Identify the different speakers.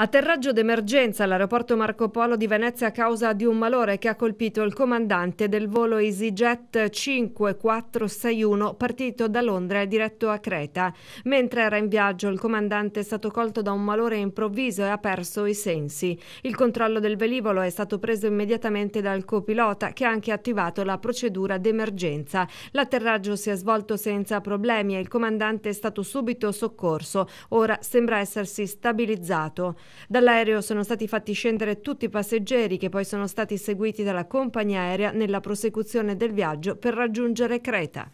Speaker 1: Atterraggio d'emergenza all'aeroporto Marco Polo di Venezia a causa di un malore che ha colpito il comandante del volo EasyJet 5461 partito da Londra e diretto a Creta. Mentre era in viaggio il comandante è stato colto da un malore improvviso e ha perso i sensi. Il controllo del velivolo è stato preso immediatamente dal copilota che ha anche attivato la procedura d'emergenza. L'atterraggio si è svolto senza problemi e il comandante è stato subito soccorso. Ora sembra essersi stabilizzato. Dall'aereo sono stati fatti scendere tutti i passeggeri che poi sono stati seguiti dalla compagnia aerea nella prosecuzione del viaggio per raggiungere Creta.